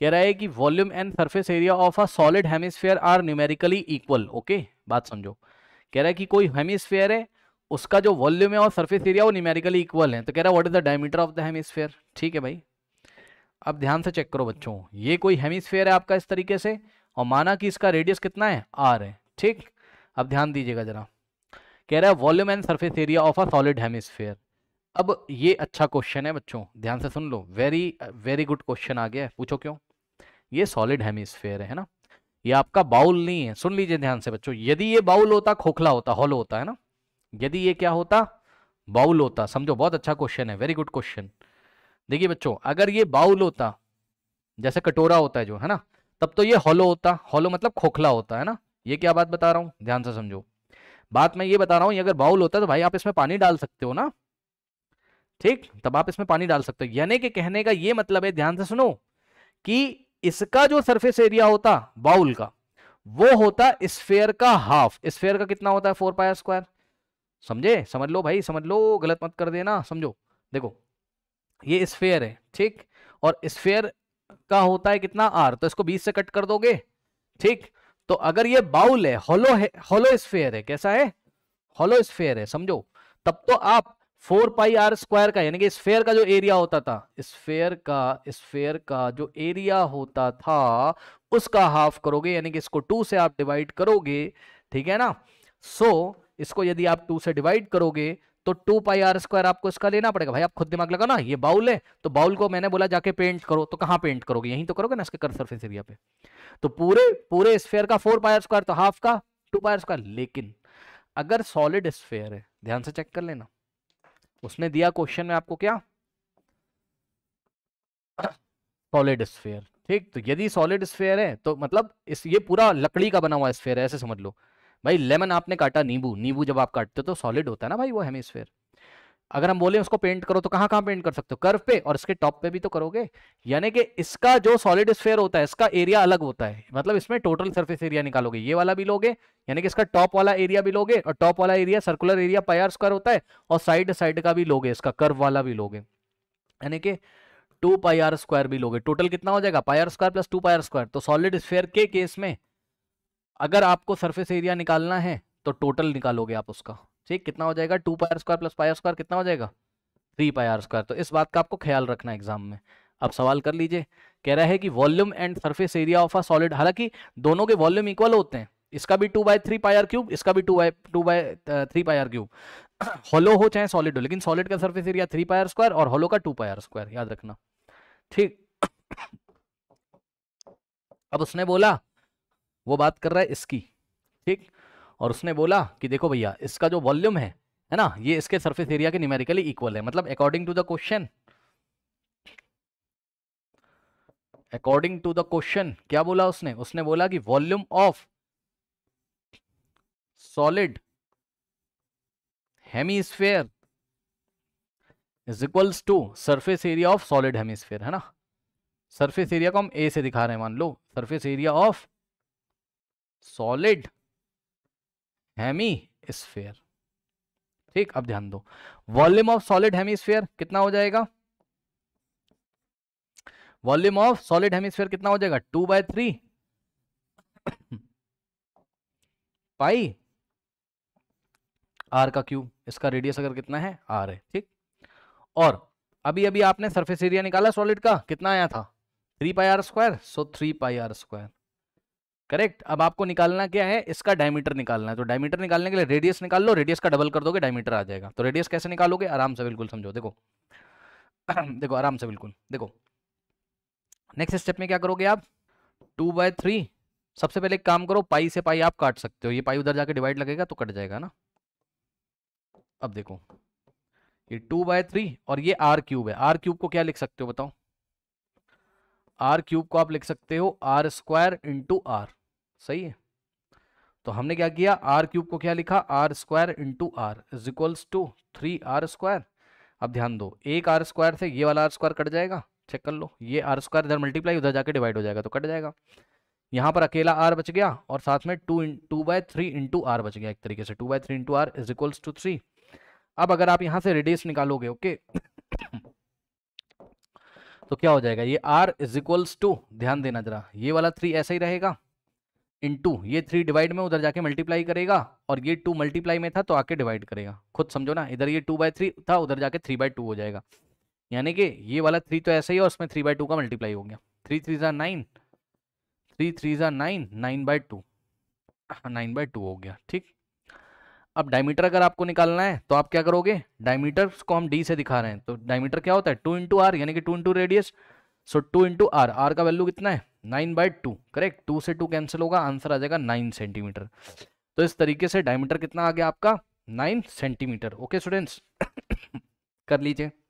कह रहा है कि volume and surface area of a solid hemisphere are numerically equal okay बात समझो कह रहा है कि कोई हेमिस्फेयर है उसका जो वॉल्यूम है और सरफेस एरिया वो न्यूमेरिकली इक्वल है तो कह रहा है what is the diameter of the hemisphere ठीक है भाई अब ध्यान से चेक करो बच्चों ये कोई हेमिस्फेयर है आपका इस तरीके से और माना कि इसका रेडियस कितना है आर है ठीक अब ध्यान दीजिएगा जरा कह रहा है volume and surface area of a solid hemisphere अब ये अच्छा क्वेश्चन है बच्चों ध्यान से सुन लो वेरी वेरी गुड क्वेश्चन आ गया है पूछो क्यों ये सॉलिड हेमिस्फेयर है ना ये आपका बाउल नहीं है सुन लीजिए ध्यान से बच्चों यदि ये बाउल होता खोखला होता हॉलो होता है ना यदि ये क्या होता बाउल होता समझो बहुत अच्छा क्वेश्चन है वेरी गुड क्वेश्चन देखिए बच्चों अगर ये बाउल होता जैसे कटोरा होता है जो है ना तब तो ये हॉलो होता हॉलो मतलब खोखला होता है ना ये क्या बात बता रहा हूं ध्यान से समझो बात मैं ये बता रहा हूँ अगर बाउल होता तो भाई आप इसमें पानी डाल सकते हो ना ठीक तब आप इसमें पानी डाल सकते हो यानी कि कहने का ये मतलब है ध्यान से सुनो कि इसका जो सरफेस एरिया होता बाउल का वो होता स्फेयर का हाफ स्फेयर का कितना होता है फोर पाया स्क्वायर समझे समझ लो भाई समझ लो गलत मत कर देना समझो देखो ये स्फेयर है ठीक और स्फेयर का होता है कितना आर तो इसको बीस से कट कर दोगे ठीक तो अगर ये बाउल है हॉलो है हॉलो स्फेयर है कैसा है हॉलो स्फेयर है समझो तब तो आप फोर पाई आर स्क्वायर का यानी कि स्फेयर का जो एरिया होता था स्फेयर का स्फेयर का जो एरिया होता था उसका हाफ करोगे यानी कि इसको टू से आप डिवाइड करोगे ठीक है ना सो so, इसको यदि आप टू से डिवाइड करोगे तो टू पाई आर स्क्वायर आपको इसका लेना पड़ेगा भाई आप खुद दिमाग लगा ना ये बाउल है तो बाउल को मैंने बोला जाके पेंट करो तो कहाँ पेंट करोगे यहीं तो करोगे ना इसके कर सर्फेस एरिया पे तो पूरे पूरे स्फेयर का फोर पाई स्क्वायर तो हाफ का टू पाई स्क्वायर लेकिन अगर सॉलिड स्फेयर है ध्यान से चेक कर लेना उसने दिया क्वेश्चन में आपको क्या सॉलिड स्फेयर ठीक तो यदि सॉलिड स्फेयर है तो मतलब इस ये पूरा लकड़ी का बना हुआ स्फेयर है ऐसे समझ लो भाई लेमन आपने काटा नींबू नींबू जब आप काटते हो तो सॉलिड होता है ना भाई वो हेमी अगर हम बोले उसको पेंट करो तो कहाँ कहाँ पेंट कर सकते हो कर्व पे और इसके टॉप पे भी तो करोगे यानी कि इसका जो सॉलिड स्फेयर होता है इसका एरिया अलग होता है मतलब इसमें टोटल सरफेस एरिया निकालोगे ये वाला भी लोगे यानी कि इसका टॉप वाला एरिया भी लोगे और टॉप वाला area circular area pi r square होता है और साइड साइड का भी लोगे इसका कर्व वाला भी लोगे यानी कि टू पाईआर स्क्वायर भी लोगे टोटल कितना हो जाएगा pi r square plus two pi r square तो सॉलिड स्फेयर के केस में अगर आपको सर्फेस एरिया निकालना है तो टोटल निकालोगे आप उसका ठीक कितना हो जाएगा two pi r square plus pi r square कितना हो जाएगा थ्री पाई आर स्क्वायर तो इस बात का आपको ख्याल रखना एग्जाम में अब सवाल कर लीजिए कह रहा है कि volume and surface area of a solid हालांकि दोनों के वॉल्यूम इक्वल होते हैं इसका भी two by three pi r cube इसका भी two by two by three pi r cube hollow हो चाहे सॉलिड हो लेकिन सॉलिड का surface area three pi r square और होलो का टू पाई आर स्क्वायर याद रखना ठीक अब उसने बोला वो बात कर रहा है इसकी ठीक और उसने बोला कि देखो भैया इसका जो वॉल्यूम है है ना ये इसके सरफेस एरिया के न्यूमेरिकली इक्वल है मतलब according to the question according to the question क्या बोला उसने उसने बोला कि volume of solid hemisphere is equals to surface area of solid hemisphere है ना सरफेस एरिया को हम ए से दिखा रहे हैं मान लो surface area of solid hemisphere ठीक अब ध्यान दो volume of solid hemisphere कितना हो जाएगा volume of solid hemisphere कितना हो जाएगा two by three pi r का क्यूब इसका रेडियस अगर कितना है आर है ठीक और अभी अभी आपने सरफेस एरिया निकाला सॉलिड का कितना आया था three pi r square so three pi r square correct अब आपको निकालना क्या है इसका डायमीटर निकालना है तो डायमीटर निकालने के लिए रेडियस निकाल लो रेडियस का डबल कर दोगे डायमीटर आ जाएगा तो रेडियस कैसे निकालोगे आराम से बिल्कुल समझो देखो देखो आराम से बिल्कुल देखो नेक्स्ट स्टेप में क्या करोगे आप टू बाय थ्री सबसे पहले एक काम करो पाई से पाई आप काट सकते हो ये पाई उधर जाके डिवाइड लगेगा तो कट जाएगा ना अब देखो ये टू बाय थ्री और ये आर क्यूब है आर क्यूब को क्या लिख सकते हो बताओ आर क्यूब को आप लिख सकते हो आर स्क्वायर इंटू आर सही है तो हमने क्या किया आर क्यूब को क्या लिखा r square into r is equals to three r square अब ध्यान दो एक आर स्क्वायर से ये वाला आर स्क्वायर कट जाएगा चेक कर लो ये आर स्क्वायर इधर मल्टीप्लाई उधर जाके डिवाइड हो जाएगा तो कट जाएगा यहाँ पर अकेला आर बच गया और साथ में two two by three into r बच गया एक तरीके से two by three into r is equals to three अब अगर आप यहाँ से रेडियस निकालोगे ओके तो क्या हो जाएगा ये आर इज इक्वल्स टू ध्यान देना जरा ये वाला थ्री ऐसा ही रहेगा इंटू ये थ्री डिवाइड में उधर जाके मल्टीप्लाई करेगा और ये टू मल्टीप्लाई में था तो आके डिवाइड करेगा खुद समझो ना इधर ये टू बाय थ्री था उधर जाके थ्री बाय टू हो जाएगा यानी कि ये वाला थ्री तो ऐसा ही है उसमें थ्री बाय टू का मल्टीप्लाई हो गया थ्री थ्री ज़ा नाइन थ्री थ्री ज़ा nine nine by two nine by two हो गया ठीक अब डायमीटर अगर आपको निकालना है तो आप क्या करोगे डायमीटर को हम डी से दिखा रहे हैं तो डायमीटर क्या होता है टू इंटू आर यानी कि two into radius so two into r r का वैल्यू कितना है nine by two correct two से टू कैंसिल होगा आंसर आ जाएगा नाइन सेंटीमीटर तो इस तरीके से डायमीटर कितना आ गया आपका नाइन सेंटीमीटर ओके स्टूडेंट्स कर लीजिए